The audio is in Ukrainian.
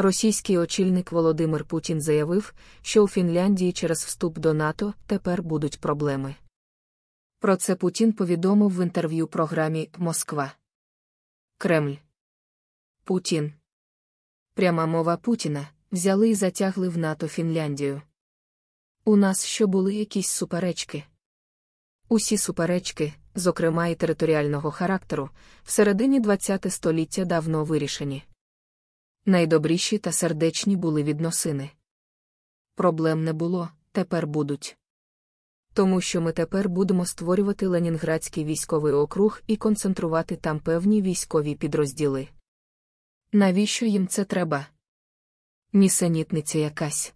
Російський очільник Володимир Путін заявив, що у Фінляндії через вступ до НАТО тепер будуть проблеми. Про це Путін повідомив в інтерв'ю програмі Москва. Кремль. Путін. Пряма мова Путіна взяли і затягли в НАТО Фінляндію. У нас що були якісь суперечки. Усі суперечки, зокрема і територіального характеру, всередині ХХ століття давно вирішені. Найдобріші та сердечні були відносини. Проблем не було, тепер будуть. Тому що ми тепер будемо створювати Ленінградський військовий округ і концентрувати там певні військові підрозділи. Навіщо їм це треба? Нісенітниця якась.